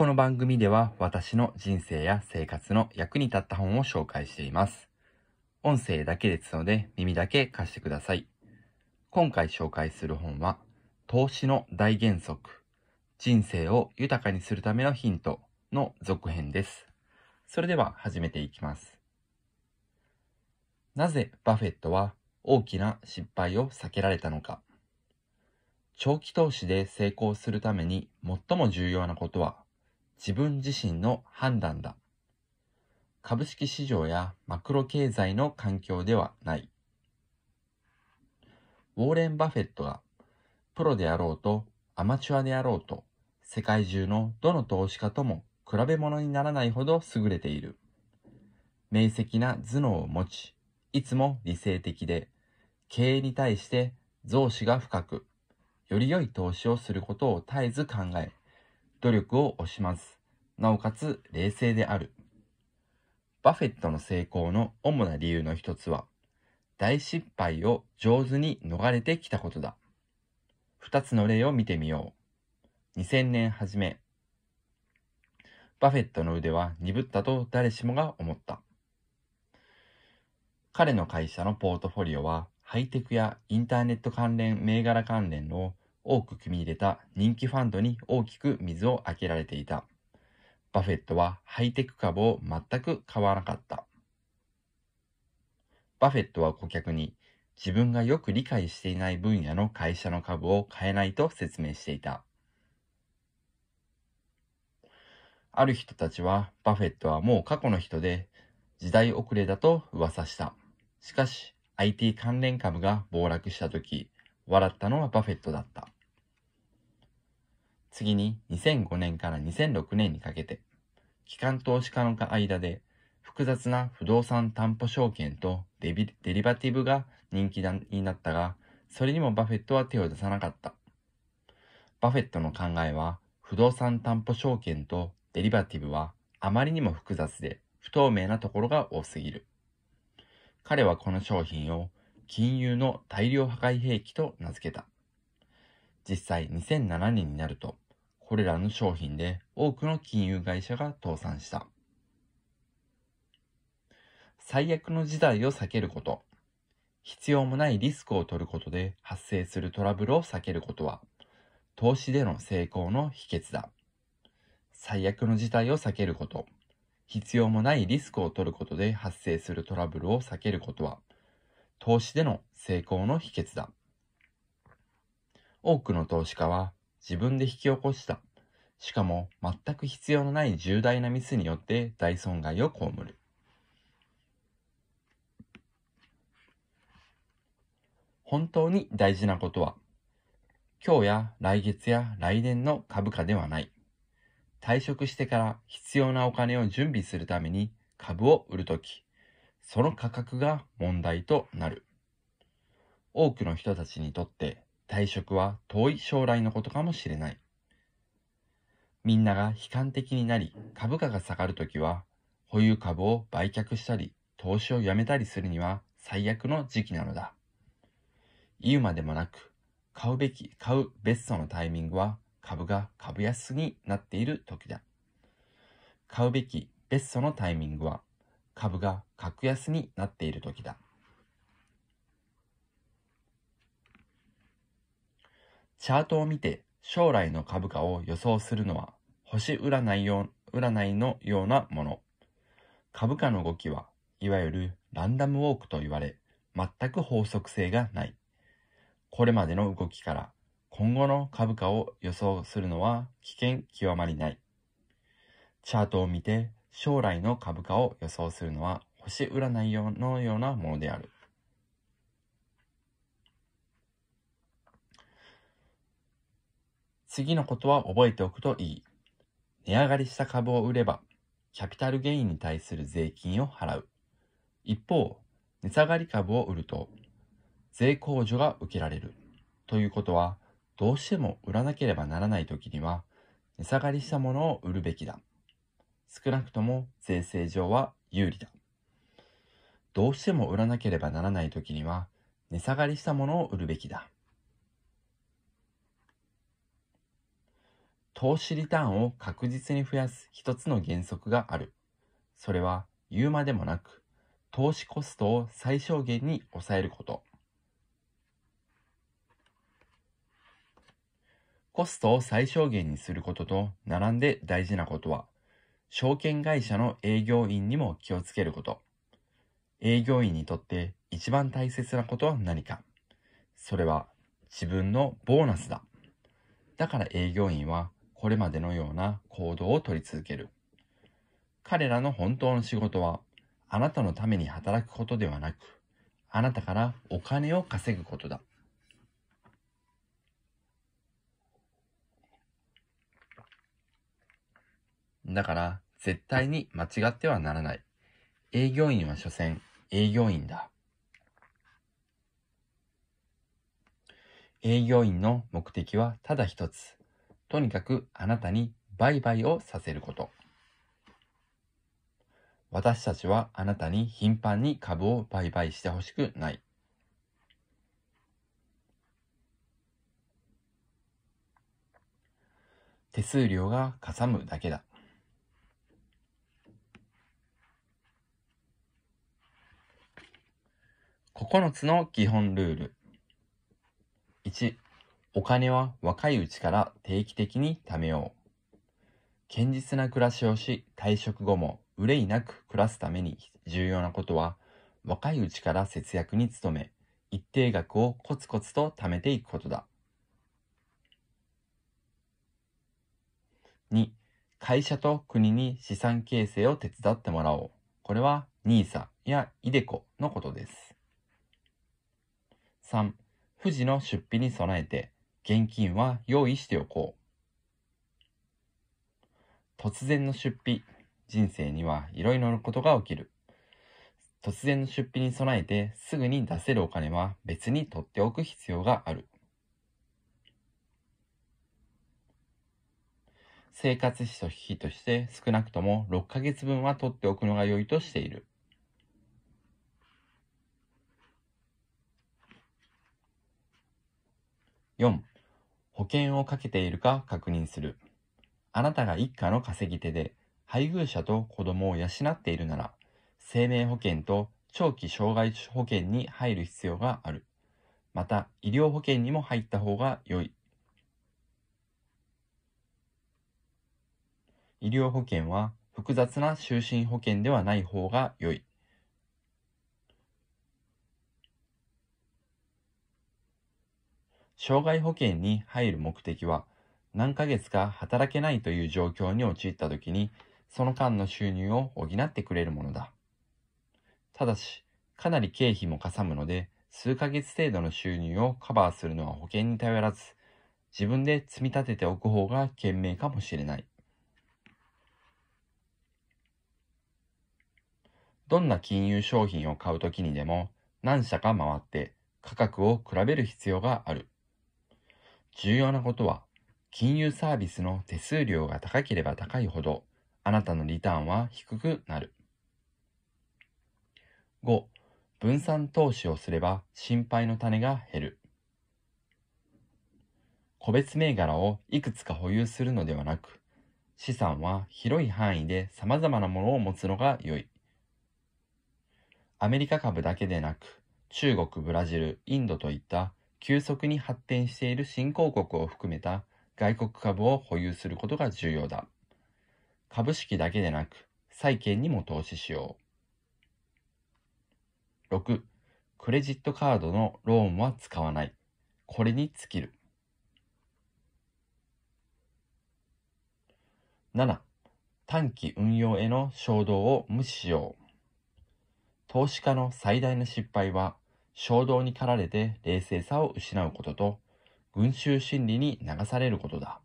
この番組では私の人生や生活の役に立った本を紹介しています。音声だけですので耳だけ貸してください。今回紹介する本は、投資の大原則、人生を豊かにするためのヒントの続編です。それでは始めていきます。なぜバフェットは大きな失敗を避けられたのか。長期投資で成功するために最も重要なことは自分自身の判断だ。株式市場やマクロ経済の環境ではない。ウォーレン・バフェットがプロであろうとアマチュアであろうと世界中のどの投資家とも比べ物にならないほど優れている。明晰な頭脳を持ち、いつも理性的で、経営に対して増資が深く、より良い投資をすることを絶えず考え、努力を惜しまず、なおかつ冷静である。バフェットの成功の主な理由の一つは、大失敗を上手に逃れてきたことだ。二つの例を見てみよう。2000年初め、バフェットの腕は鈍ったと誰しもが思った。彼の会社のポートフォリオはハイテクやインターネット関連銘柄関連の多く組み入れた人気ファンドに大きく水をあけられていた。バフェットはハイテク株を全く買わなかった。バフェットは顧客に自分がよく理解していない分野の会社の株を買えないと説明していた。ある人たちはバフェットはもう過去の人で時代遅れだと噂した。しかし IT 関連株が暴落した時、笑ったのはバフェットだった。次に2005年から2006年にかけて、機関投資家の間で複雑な不動産担保証券とデリバティブが人気になったが、それにもバフェットは手を出さなかった。バフェットの考えは、不動産担保証券とデリバティブはあまりにも複雑で不透明なところが多すぎる。彼はこの商品を金融の大量破壊兵器と名付けた。実際2007年になると、これらの商品で多くの金融会社が倒産した。最悪の事態を避けること。必要もないリスクを取ることで発生するトラブルを避けることは、投資での成功の秘訣だ。最悪の事態を避けること。必要もないリスクを取ることで発生するトラブルを避けることは、投資での成功の秘訣だ。多くの投資家は自分で引き起こした、しかも全く必要のない重大なミスによって大損害を被る。本当に大事なことは、今日や来月や来年の株価ではない。退職してから必要なお金を準備するために株を売るとき、その価格が問題となる。多くの人たちにとって退職は遠い将来のことかもしれない。みんなが悲観的になり株価が下がるときは保有株を売却したり投資をやめたりするには最悪の時期なのだ。言うまでもなく買うべき、買うベストのタイミングは株が株安になっている時だ。買うべきベストのタイミングは株が格安になっている時だ。チャートを見て将来の株価を予想するのは星占いよ占いのようなもの。株価の動きはいわゆるランダムウォークと言われ全く法則性がない。これまでの動きから今後の株価を予想するのは危険極まりない。チャートを見て将来の株価を予想するのは星占いのようなものである。次のことは覚えておくといい。値上がりした株を売れば、キャピタルゲインに対する税金を払う。一方、値下がり株を売ると、税控除が受けられる。ということは、どうしても売らなければならない時には、値下がりしたものを売るべきだ。少なくとも税制上は有利だ。どうしても売らなければならない時には、値下がりしたものを売るべきだ。投資リターンを確実に増やす一つの原則がある。それは言うまでもなく、投資コストを最小限に抑えること。コストを最小限にすることと並んで大事なことは、証券会社の営業員にも気をつけること。営業員にとって一番大切なことは何かそれは自分のボーナスだ。だから営業員はこれまでのような行動を取り続ける。彼らの本当の仕事はあなたのために働くことではなく、あなたからお金を稼ぐことだ。だから、絶対に間違ってはならない。営業員は所詮、営業員だ。営業員の目的はただ一つ。とにかくあなたに売買をさせること。私たちはあなたに頻繁に株を売買してほしくない。手数料がかさむだけだ。9つの基本ルール。1、お金は若いうちから定期的に貯めよう。堅実な暮らしをし、退職後も憂いなく暮らすために重要なことは、若いうちから節約に努め、一定額をコツコツと貯めていくことだ。2、会社と国に資産形成を手伝ってもらおう。これは NISA や iDeCo のことです。3、富士の出費に備えて、現金は用意しておこう。突然の出費、人生にはいろいろなことが起きる。突然の出費に備えてすぐに出せるお金は別に取っておく必要がある。生活費と費として少なくとも6ヶ月分は取っておくのが良いとしている。4、保険をかけているか確認する。あなたが一家の稼ぎ手で、配偶者と子供を養っているなら、生命保険と長期障害保険に入る必要がある。また、医療保険にも入った方が良い。医療保険は複雑な就寝保険ではない方が良い。障害保険に入る目的は、何ヶ月か働けないという状況に陥った時に、その間の収入を補ってくれるものだ。ただし、かなり経費もかさむので、数ヶ月程度の収入をカバーするのは保険に頼らず、自分で積み立てておく方が賢明かもしれない。どんな金融商品を買うときにでも何社か回って価格を比べる必要がある。重要なことは、金融サービスの手数料が高ければ高いほど、あなたのリターンは低くなる。5. 分散投資をすれば心配の種が減る。個別銘柄をいくつか保有するのではなく、資産は広い範囲で様々なものを持つのが良い。アメリカ株だけでなく、中国、ブラジル、インドといった急速に発展している新興国を含めた外国株を保有することが重要だ。株式だけでなく、債券にも投資しよう。6. クレジットカードのローンは使わない。これに尽きる。7. 短期運用への衝動を無視しよう。投資家の最大の失敗は衝動に駆られて冷静さを失うことと、群衆心理に流されることだ。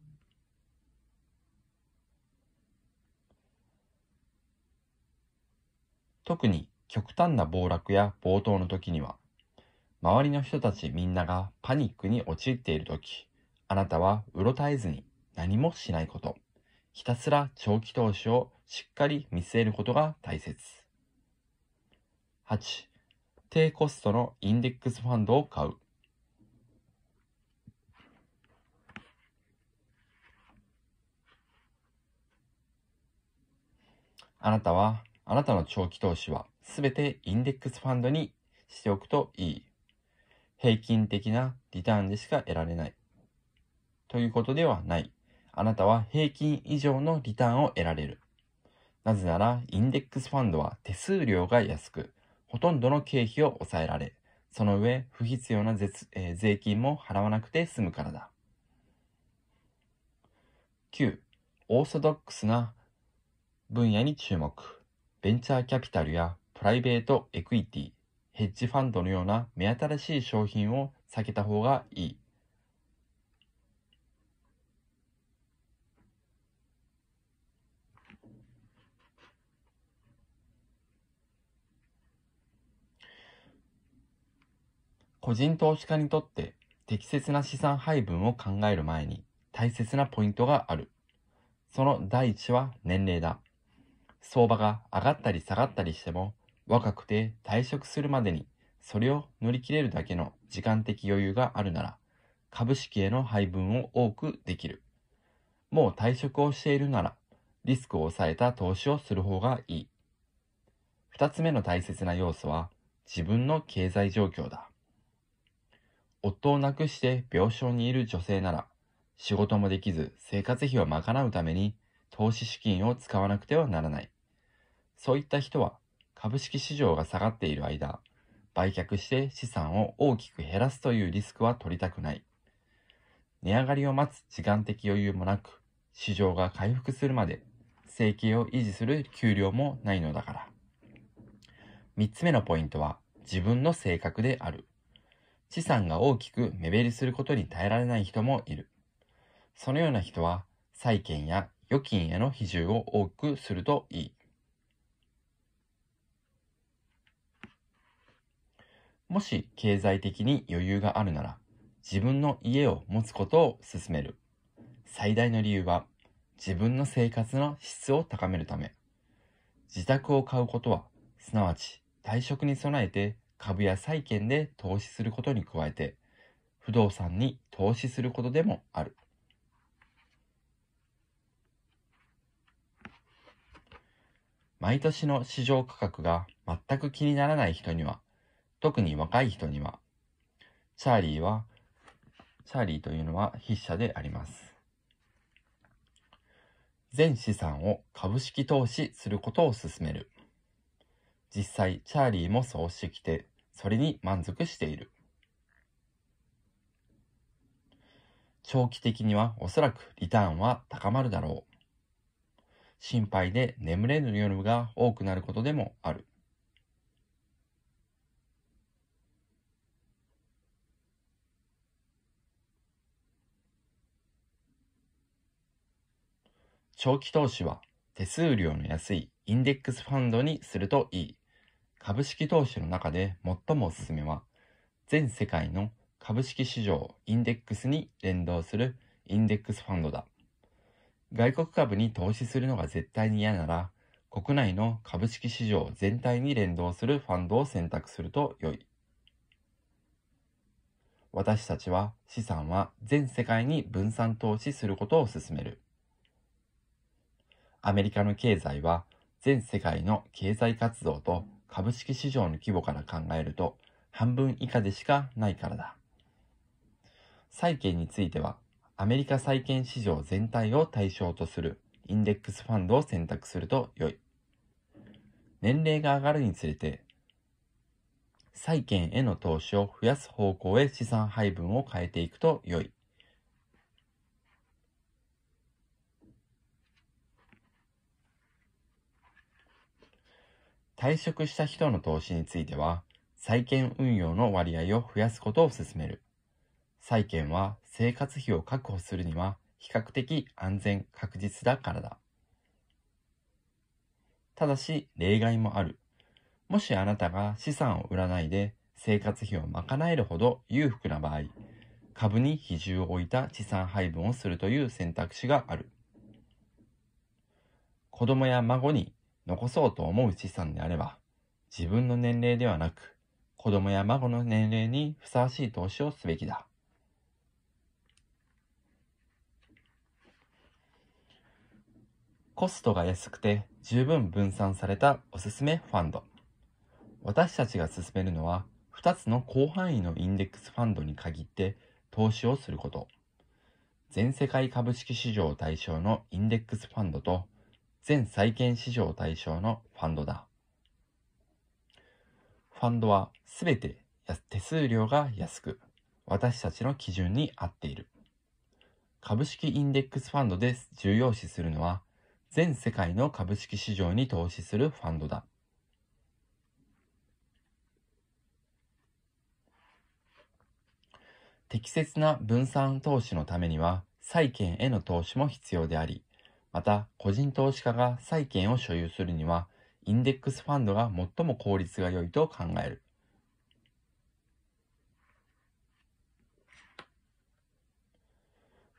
特に極端な暴落や暴騰の時には、周りの人たちみんながパニックに陥っている時、あなたはうろたえずに何もしないこと、ひたすら長期投資をしっかり見据えることが大切。8. 低コストのインデックスファンドを買う。あなたは、あなたの長期投資はすべてインデックスファンドにしておくといい。平均的なリターンでしか得られない。ということではない。あなたは平均以上のリターンを得られる。なぜなら、インデックスファンドは手数料が安く、ほとんどの経費を抑えられ、その上、不必要な税,、えー、税金も払わなくて済むからだ。9. オーソドックスな分野に注目。ベンチャーキャピタルやプライベートエクイティ、ヘッジファンドのような目新しい商品を避けた方がいい。個人投資家にとって適切な資産配分を考える前に大切なポイントがある。その第一は年齢だ。相場が上がったり下がったりしても若くて退職するまでにそれを乗り切れるだけの時間的余裕があるなら株式への配分を多くできる。もう退職をしているならリスクを抑えた投資をする方がいい。二つ目の大切な要素は自分の経済状況だ。夫を亡くして病床にいる女性なら、仕事もできず生活費を賄うために投資資金を使わなくてはならない。そういった人は株式市場が下がっている間、売却して資産を大きく減らすというリスクは取りたくない。値上がりを待つ時間的余裕もなく、市場が回復するまで生計を維持する給料もないのだから。3つ目のポイントは自分の性格である。資産が大きく目減りすることに耐えられない人もいる。そのような人は債券や預金への比重を多くするといい。もし経済的に余裕があるなら、自分の家を持つことを勧める。最大の理由は、自分の生活の質を高めるため。自宅を買うことは、すなわち退職に備えて株や債券で投資することに加えて、不動産に投資することでもある。毎年の市場価格が全く気にならない人には、特に若い人には、チャーリーは、チャーリーというのは筆者であります。全資産を株式投資することを勧める。実際チャーリーもそうしてきて、それに満足している。長期的にはおそらくリターンは高まるだろう。心配で眠れぬ夜が多くなることでもある。長期投資は手数料の安いインデックスファンドにするといい。株式投資の中で最もおすすめは、全世界の株式市場インデックスに連動するインデックスファンドだ。外国株に投資するのが絶対に嫌なら、国内の株式市場全体に連動するファンドを選択すると良い。私たちは資産は全世界に分散投資することを勧める。アメリカの経済は全世界の経済活動と株式市場の規模から考えると半分以下でしかないからだ。債券については、アメリカ債券市場全体を対象とするインデックスファンドを選択すると良い。年齢が上がるにつれて、債券への投資を増やす方向へ資産配分を変えていくと良い。退職した人の投資については、債券運用の割合を増やすことを勧める。債券は生活費を確保するには比較的安全確実だからだ。ただし、例外もある。もしあなたが資産を売らないで生活費を賄えるほど裕福な場合、株に比重を置いた資産配分をするという選択肢がある。子供や孫に残そうと思う資産であれば、自分の年齢ではなく、子供や孫の年齢にふさわしい投資をすべきだ。コストが安くて十分分散されたおすすめファンド。私たちが進めるのは、2つの広範囲のインデックスファンドに限って投資をすること。全世界株式市場を対象のインデックスファンドと全債券市場対象のファンドだ。ファンドはすべて手数料が安く、私たちの基準に合っている。株式インデックスファンドで重要視するのは、全世界の株式市場に投資するファンドだ。適切な分散投資のためには、債券への投資も必要であり、また、個人投資家が債券を所有するには、インデックスファンドが最も効率が良いと考える。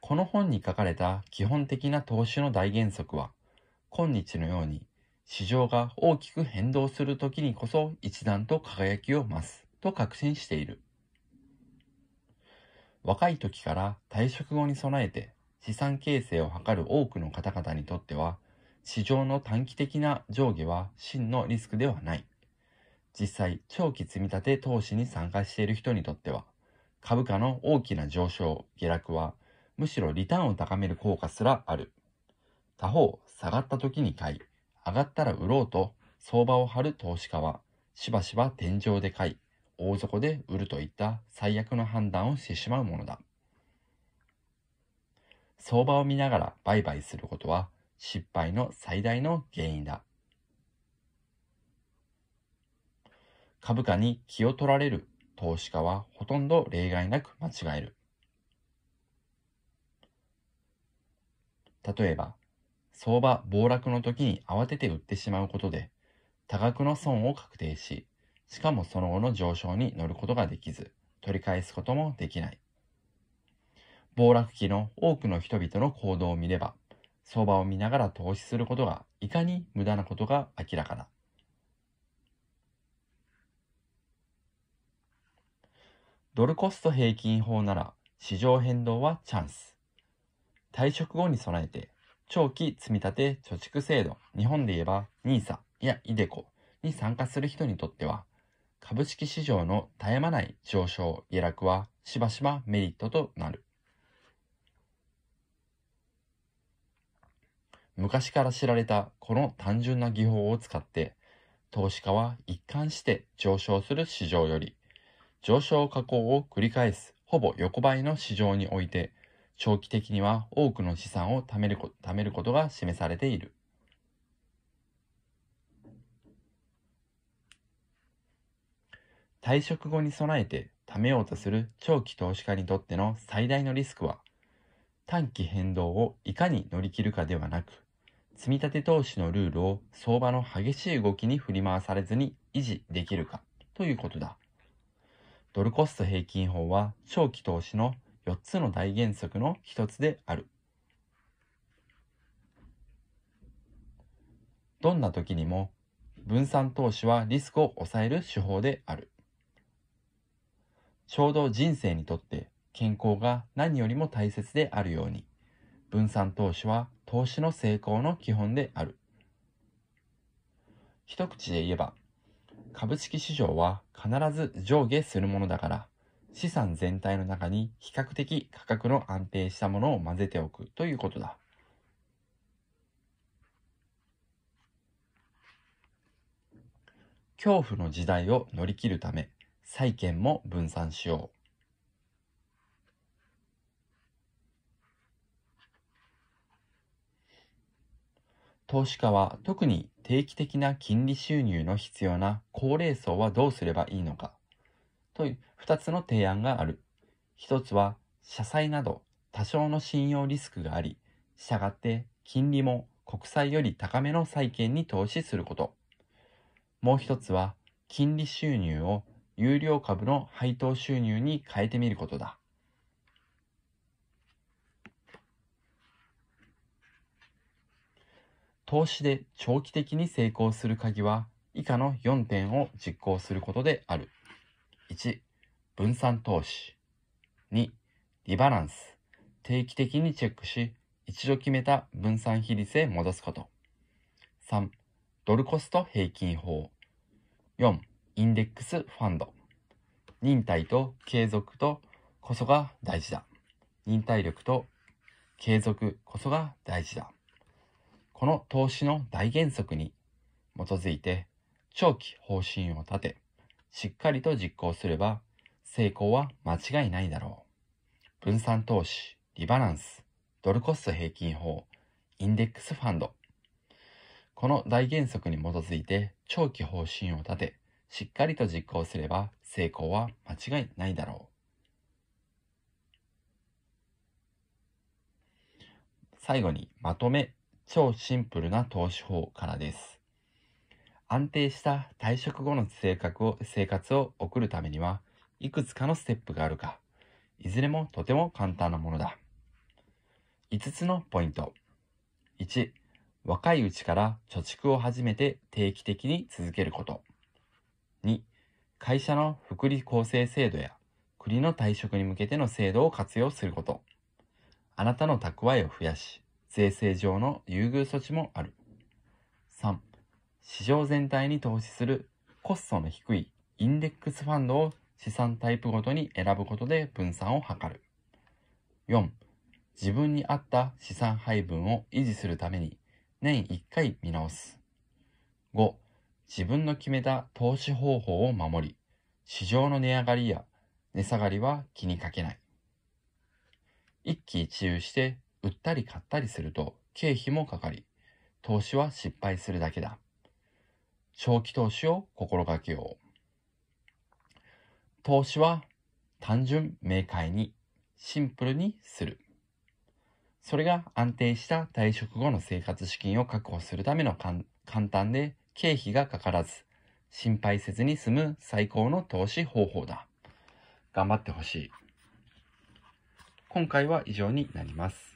この本に書かれた基本的な投資の大原則は、今日のように市場が大きく変動するときにこそ一段と輝きを増すと確信している。若い時から退職後に備えて資産形成を図る多くの方々にとっては、市場の短期的な上下は真のリスクではない。実際、長期積立投資に参加している人にとっては、株価の大きな上昇、下落は、むしろリターンを高める効果すらある。他方、下がった時に買い、上がったら売ろうと相場を張る投資家は、しばしば天井で買い、大底で売るといった最悪の判断をしてしまうものだ。相場を見ながら売買することは失敗の最大の原因だ。株価に気を取られる投資家はほとんど例外なく間違える。例えば、相場暴落の時に慌てて売ってしまうことで、多額の損を確定し、しかもその後の上昇に乗ることができず、取り返すこともできない。暴落期の多くの人々の行動を見れば、相場を見ながら投資することがいかに無駄なことが明らかだ。ドルコスト平均法なら市場変動はチャンス。退職後に備えて長期積立貯蓄制度、日本で言えば NISA や iDeCo に参加する人にとっては、株式市場の絶え間ない上昇下落はしばしばメリットとなる。昔から知られたこの単純な技法を使って、投資家は一貫して上昇する市場より、上昇下降を繰り返すほぼ横ばいの市場において、長期的には多くの資産を貯める貯めることが示されている。退職後に備えて貯めようとする長期投資家にとっての最大のリスクは、短期変動をいかに乗り切るかではなく、積立投資のルールを相場の激しい動きに振り回されずに維持できるかということだ。ドルコスト平均法は長期投資の4つの大原則の1つである。どんな時にも分散投資はリスクを抑える手法である。ちょうど人生にとって健康が何よりも大切であるように、分散投資は投資の成功の基本である。一口で言えば、株式市場は必ず上下するものだから、資産全体の中に比較的価格の安定したものを混ぜておくということだ。恐怖の時代を乗り切るため、債券も分散しよう。投資家は特に定期的な金利収入の必要な高齢層はどうすればいいのかという2つの提案がある。1つは社債など多少の信用リスクがあり、したがって金利も国債より高めの債券に投資すること。もう1つは金利収入を有料株の配当収入に変えてみることだ。投資で長期的に成功する鍵は以下の4点を実行することである。1、分散投資。2、リバランス。定期的にチェックし、一度決めた分散比率へ戻すこと。3、ドルコスト平均法。4、インデックスファンド。忍耐と継続とこそが大事だ。忍耐力と継続こそが大事だ。この投資の大原則に基づいて長期方針を立て、しっかりと実行すれば成功は間違いないだろう。分散投資、リバランス、ドルコスト平均法、インデックスファンド。この大原則に基づいて長期方針を立て、しっかりと実行すれば成功は間違いないだろう。最後にまとめ超シンプルな投資法からです。安定した退職後の生活を生活を送るためには、いくつかのステップがあるか、いずれもとても簡単なものだ。5つのポイント。1、若いうちから貯蓄を始めて定期的に続けること。2、会社の福利厚生制度や国の退職に向けての制度を活用すること。あなたの蓄えを増やし、税制上の優遇措置もある。3、市場全体に投資するコストの低いインデックスファンドを資産タイプごとに選ぶことで分散を図る。4、自分に合った資産配分を維持するために年1回見直す。5、自分の決めた投資方法を守り、市場の値上がりや値下がりは気にかけない。一喜一憂して売ったり買ったりすると経費もかかり、投資は失敗するだけだ。長期投資を心がけよう。投資は単純明快に、シンプルにする。それが安定した退職後の生活資金を確保するための簡単で経費がかからず、心配せずに済む最高の投資方法だ。頑張ってほしい。今回は以上になります。